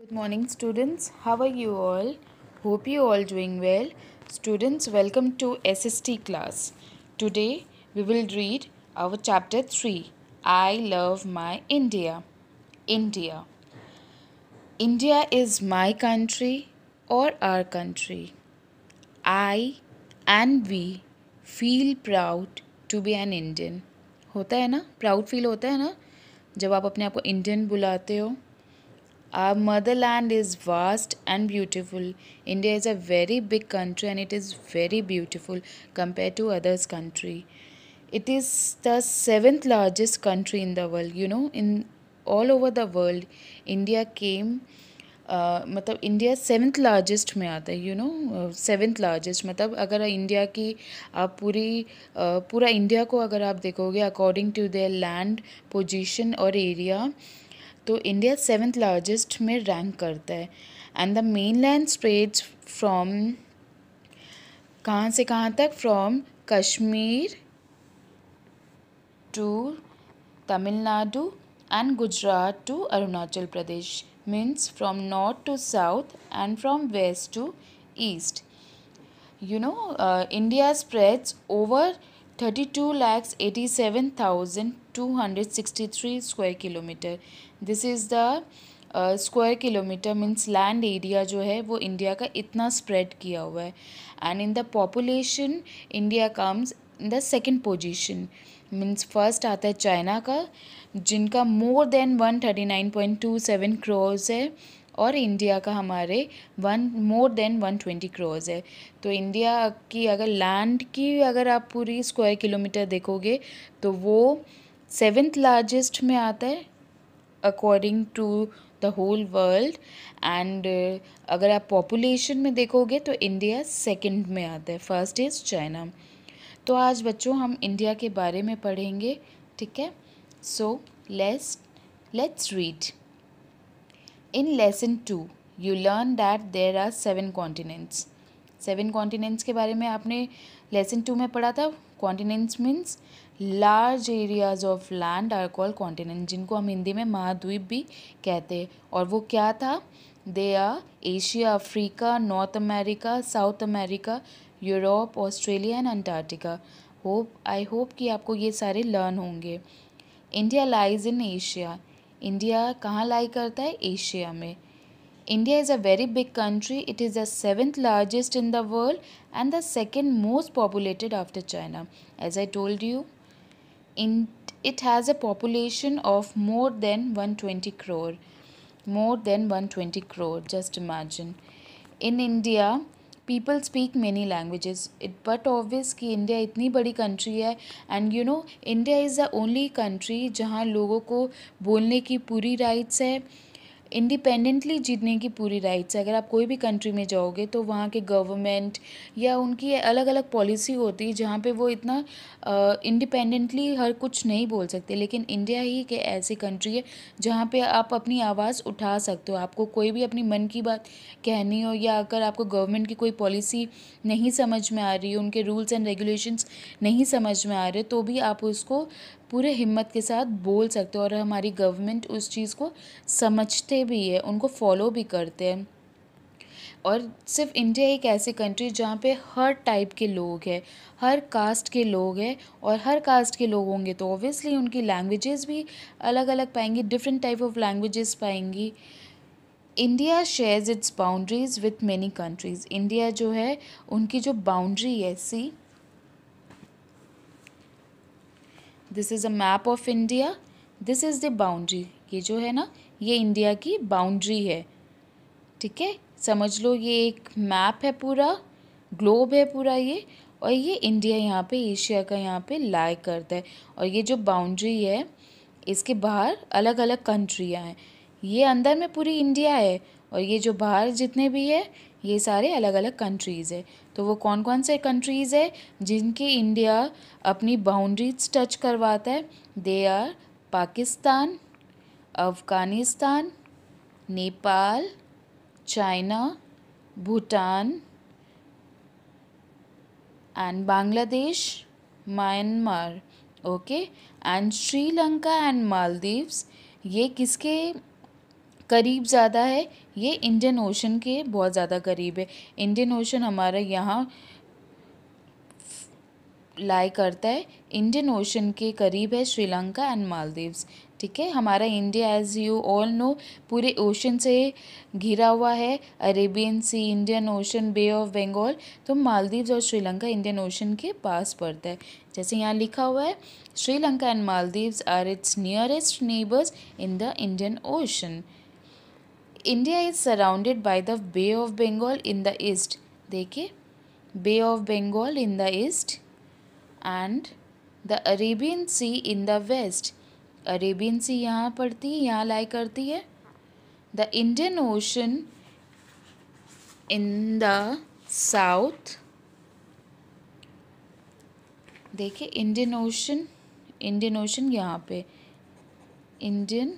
Good morning students. How are you all? Hope you all doing well. Students, welcome to SST class. Today we will read our chapter 3. I love my India. India. India is my country or our country. I and we feel proud to be an Indian. होता है ना proud feel होता है ना जब आप अपने आप को बुलाते हो Our motherland is vast and beautiful. India is a very big country and it is very beautiful compared to others country. It is the seventh largest country in the world. You know, in all over the world, India came मतलब India seventh largest में आता है you know seventh largest मतलब अगर India की आप पूरी पूरा इंडिया को अगर आप देखोगे according to their land position और एरिया तो इंडिया सेवन्थ लार्जेस्ट में रैंक करता है and the mainland straight from कहाँ से कहाँ तक from Kashmir to Tamil Nadu and Gujarat to Arunachal Pradesh means from north to south and from west to east you know India spreads over thirty two lakhs eighty seven thousand 263 square kilometre this is the square kilometre means land area जो है वो India का इतना spread किया हुआ है and in the population India comes in the second position means first आता है चाइना का जिनका more than one thirty nine point two seven crores है और इंडिया का हमारे one more than one twenty crores है तो इंडिया की अगर लैंड की अगर आप पूरी स्क्वायर किलोमीटर देखोगे तो वो सेवेंथ लार्जेस्ट में आता है according to the whole world and अगर आप पॉपुलेशन में देखोगे तो इंडिया सेकेंड में आता है फर्स्ट इज़ चाइना तो आज बच्चों हम इंडिया के बारे में पढ़ेंगे ठीक है so let's let's read in lesson two you learn that there are seven continents seven continents के बारे में आपने लेसन टू में पढ़ा था continents means large areas of land are call continent जिनको हम हिंदी में महाद्वीप भी कहते हैं और वो क्या था they are Asia Africa North America South America Europe Australia and Antarctica hope I hope कि आपको ये सारे लर्न होंगे India lies in Asia India कहाँ लाई करता है एशिया में India is a very big country it is the seventh largest in the world and the second most populated after China as I told you in it has a population of more than 120 crore more than 120 crore just imagine in india people speak many languages it but obvious ki india itni badi country and you know india is the only country jahan logo ko bolne ki puri rights hai independently जीतने की पूरी rights है अगर आप कोई भी country में जाओगे तो वहाँ के गवर्नमेंट या उनकी अलग अलग पॉलिसी होती है जहाँ पे वो इतना इंडिपेंडेंटली हर कुछ नहीं बोल सकते लेकिन इंडिया ही एक ऐसी कंट्री है जहाँ पे आप अपनी आवाज़ उठा सकते हो आपको कोई भी अपनी मन की बात कहनी हो या अगर आपको गवर्नमेंट की कोई पॉलिसी नहीं समझ में आ रही उनके रूल्स एंड रेगुलेशन नहीं समझ में आ रहे तो भी आप उसको पूरे हिम्मत के साथ बोल सकते हो और हमारी गवर्नमेंट उस चीज़ को समझते भी है उनको फॉलो भी करते हैं और सिर्फ इंडिया एक ऐसी कंट्री जहाँ पे हर टाइप के लोग हैं हर कास्ट के लोग हैं और हर कास्ट के लोग होंगे तो ऑब्वियसली उनकी लैंग्वेजेस भी अलग अलग पाएंगी डिफरेंट टाइप ऑफ लैंग्वेजेस पाएंगी India shares its boundaries with many countries India जो है उनकी जो बाउंड्री है see this is a map of India this is the boundary ये जो है ना ये इंडिया की बाउंड्री है ठीक है समझ लो ये एक मैप है पूरा ग्लोब है पूरा ये और ये इंडिया यहाँ पे एशिया का यहाँ पे लाइ करता है और ये जो बाउंड्री है इसके बाहर अलग अलग कंट्रियाँ हैं ये अंदर में पूरी इंडिया है और ये जो बाहर जितने भी है ये सारे अलग अलग कंट्रीज़ है तो वो कौन कौन से कंट्रीज़ है जिनके इंडिया अपनी बाउंड्रीज टच करवाता है they are Pakistan Afghanistan Nepal China Bhutan and Bangladesh Myanmar okay and Sri Lanka and Maldives ये किसके करीब ज़्यादा है ये इंडियन ओशन के बहुत ज़्यादा करीब है इंडियन ओशन हमारा यहाँ लाई करता है इंडियन ओशन के करीब है श्रीलंका एंड मालदीव्स ठीक है हमारा India as you all know पूरे ओशन से घिरा हुआ है Arabian Sea Indian Ocean Bay of Bengal तो मालदीव्स और श्रीलंका इंडियन ओशन के पास पड़ता है जैसे यहाँ लिखा हुआ है Sri Lanka and Maldives are its nearest neighbours in the Indian Ocean India is surrounded by the Bay of Bengal in the east देखिए Bay of Bengal in the east and the Arabian Sea in the west Arabian Sea यहाँ पड़ती है यहाँ lie करती है the Indian Ocean in the south देखिए Indian Ocean Indian Ocean यहाँ पे Indian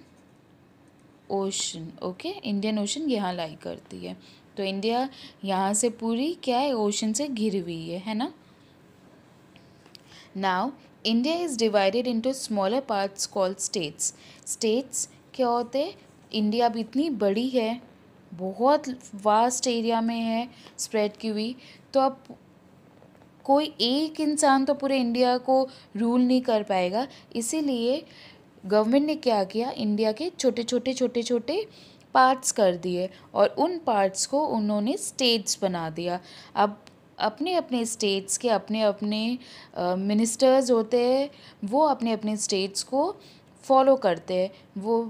Ocean okay Indian Ocean यहाँ लाई करती है तो इंडिया यहाँ से पूरी क्या है ओशन से घिरी हुई है है ना now India is divided into smaller parts call states states क्या होते इंडिया भी इतनी बड़ी है बहुत वास्ट एरिया में है स्प्रेड की हुई तो अब कोई एक इंसान तो पूरे इंडिया को रूल नहीं कर पाएगा इसीलिए गवर्नमेंट ने क्या किया इंडिया के छोटे छोटे छोटे छोटे पार्ट्स कर दिए और उन पार्ट्स को उन्होंने स्टेट्स बना दिया अब अपने अपने स्टेट्स के अपने अपने मिनिस्टर्स होते हैं वो अपने अपने स्टेट्स को फॉलो करते हैं वो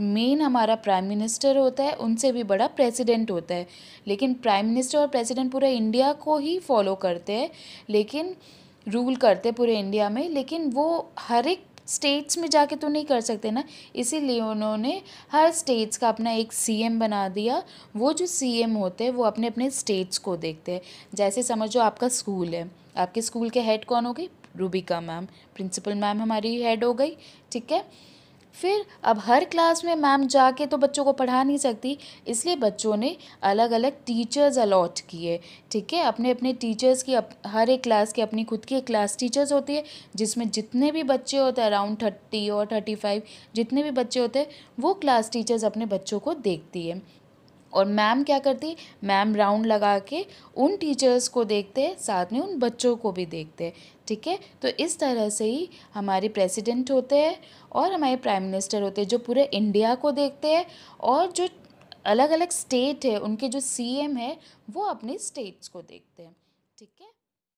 मेन हमारा प्राइम मिनिस्टर होता है उनसे भी बड़ा प्रेसिडेंट होता है लेकिन प्राइम मिनिस्टर और प्रेसिडेंट पूरे इंडिया को ही फॉलो करते हैं लेकिन रूल करते पूरे इंडिया में लेकिन वो हर एक स्टेट्स में जाके तो नहीं कर सकते ना इसीलिए उन्होंने हर स्टेट्स का अपना एक सीएम बना दिया वो जो सीएम होते हैं वो अपने अपने स्टेट्स को देखते हैं जैसे समझो आपका स्कूल है आपके स्कूल के हेड कौन हो गई रूबिका मैम प्रिंसिपल मैम हमारी हेड हो गई ठीक है फिर अब हर क्लास में मैम जाके तो बच्चों को पढ़ा नहीं सकती इसलिए बच्चों ने अलग अलग टीचर्स अलॉट किए ठीक है अपने अपने टीचर्स की अप, हर एक क्लास की अपनी खुद की एक क्लास टीचर्स होती है जिसमें जितने भी बच्चे होते हैं अराउंड थर्टी और थर्टी फाइव जितने भी बच्चे होते हैं वो क्लास टीचर्स अपने बच्चों को देखती है और मैम क्या करती मैम राउंड लगा के उन टीचर्स को देखते साथ में उन बच्चों को भी देखते ठीक है तो इस तरह से ही हमारे प्रेसिडेंट होते हैं और हमारे प्राइम मिनिस्टर होते हैं जो पूरे इंडिया को देखते हैं और जो अलग अलग स्टेट है उनके जो सीएम है वो अपने स्टेट्स को देखते हैं ठीक है